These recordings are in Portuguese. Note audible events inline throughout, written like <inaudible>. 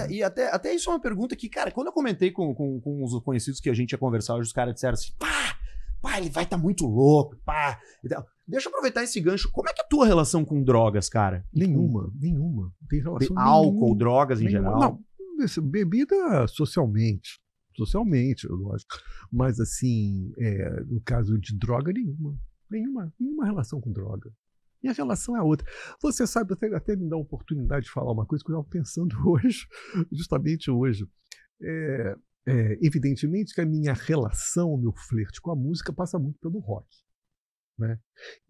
até, e até, até isso é uma pergunta que, cara, quando eu comentei com, com, com os conhecidos que a gente ia conversar, os caras disseram assim, pá, pá, ele vai estar tá muito louco, pá. Deixa eu aproveitar esse gancho. Como é que é a tua relação com drogas, cara? Nenhuma, nenhuma. Não tem relação tem Álcool, drogas em nenhuma. geral? Não, bebida socialmente. Socialmente, eu lógico. Mas assim, é, no caso de droga, nenhuma. Nenhuma, nenhuma relação com droga. E a relação é outra. Você sabe, até, até me dá a oportunidade de falar uma coisa que eu estava pensando <laughs> hoje, justamente hoje. É, é, evidentemente que a minha relação, o meu flerte com a música passa muito pelo rock. Né?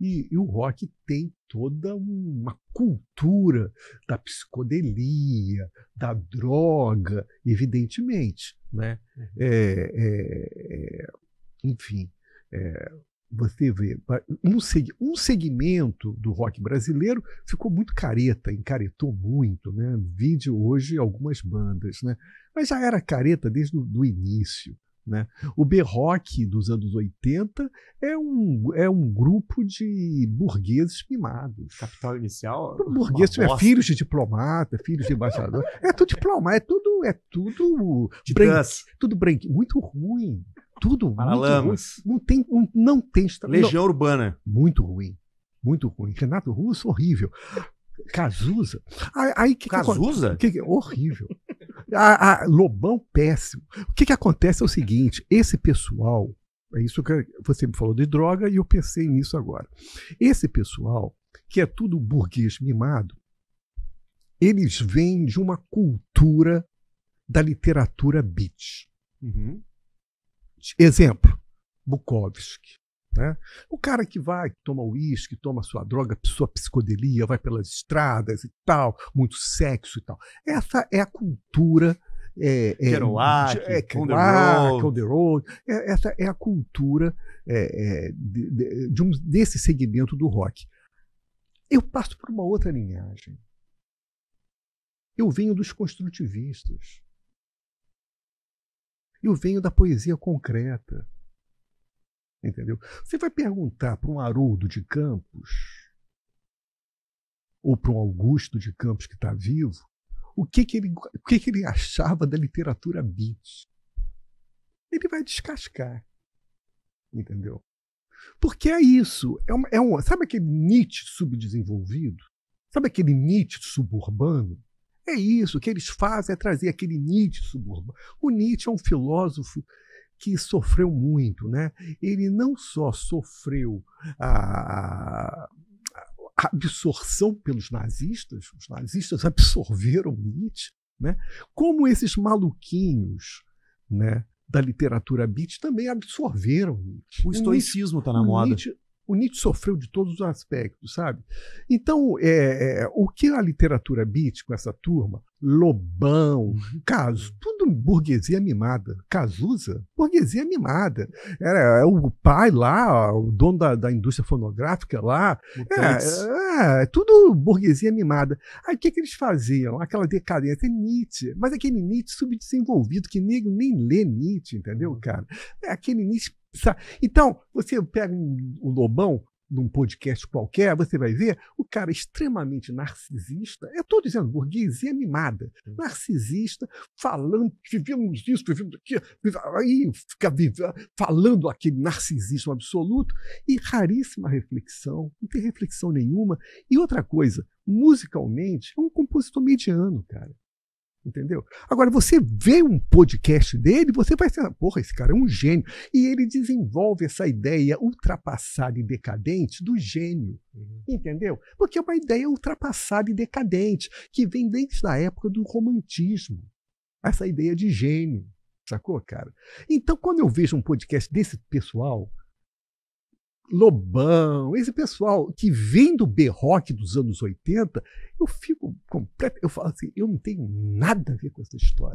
E, e, o rock tem toda uma cultura da psicodelia, da droga, evidentemente. Né? Uhum. É, é, é, enfim, é, você vê, um, um segmento do rock brasileiro ficou muito careta, encaretou muito, né? Vide hoje algumas bandas, né? Mas já era careta desde o início. Né? O B-Rock dos anos 80 é um, é um grupo de burgueses mimados. Capital inicial? Um burguês, é filhos de diplomata, filhos de embaixador. é tudo diplomata, é tudo. É tudo, tudo Muito ruim. Tudo Paralamas. Não tem, não, não tem Legião não. Urbana. Muito ruim. Muito ruim. Renato Russo, horrível. Cazuza. Aí, que Cazuza? Que, que, horrível. a, a, Lobão, péssimo. O que, que acontece é o seguinte: esse pessoal, é isso que você me falou de droga e eu pensei nisso agora. Esse pessoal, que é tudo burguês mimado, eles vêm de uma cultura da literatura beat. Uhum. Exemplo, Bukowski. Né? O cara que vai, que toma uísque, toma sua droga, sua psicodelia, vai pelas estradas e tal, muito sexo e tal. Essa é a cultura. É, é, Kerouac, é, Kerouac, on the road. É, essa é a cultura é, é de, de um, desse segmento do rock. Eu passo por uma outra linhagem. Eu venho dos construtivistas. Eu venho da poesia concreta. Entendeu? Você vai perguntar para um Haroldo de Campos, ou para um Augusto de Campos que está vivo, o que, que, ele, o que, que ele achava da literatura beat. Ele vai descascar. Entendeu? Porque é isso. É, uma, é um, sabe aquele Nietzsche subdesenvolvido? Sabe aquele Nietzsche suburbano? É isso, o que eles fazem é trazer aquele Nietzsche suborno. O Nietzsche é um filósofo que sofreu muito, né? Ele não só sofreu a, a absorção pelos nazistas, os nazistas absorveram Nietzsche, né? Como esses maluquinhos, né? Da literatura beat também absorveram Nietzsche. O estoicismo está na moda. Nietzsche, o Nietzsche sofreu de todos os aspectos, sabe? Então, é, é, o que a literatura beat com essa turma, Lobão, uhum. Caso, tudo burguesia mimada, Cazuza, burguesia mimada. Era, era é o pai lá, o dono da, da indústria fonográfica lá, é, é, é, tudo burguesia mimada. Aí o que, é que eles faziam? Aquela decadência, é Nietzsche, mas aquele Nietzsche subdesenvolvido, que negro nem lê Nietzsche, entendeu, uhum. cara? É aquele Nietzsche então, você pega o um Lobão num podcast qualquer, você vai ver o cara é extremamente narcisista. Eu estou dizendo burguesia mimada, hum. narcisista, falando, vivemos isso, vivemos aquilo, aí fica falando aquele narcisismo absoluto e raríssima reflexão, não tem reflexão nenhuma. E outra coisa, musicalmente, é um compositor mediano, cara. Entendeu? Agora, você vê um podcast dele, você vai ser, porra, esse cara é um gênio. E ele desenvolve essa ideia ultrapassada e decadente do gênio. Uhum. Entendeu? Porque é uma ideia ultrapassada e decadente, que vem desde a época do romantismo. Essa ideia de gênio. Sacou, cara? Então, quando eu vejo um podcast desse pessoal, Lobão, esse pessoal que vem do berroque dos anos 80, eu fico completo. Eu falo assim, eu não tenho nada a ver com essa história.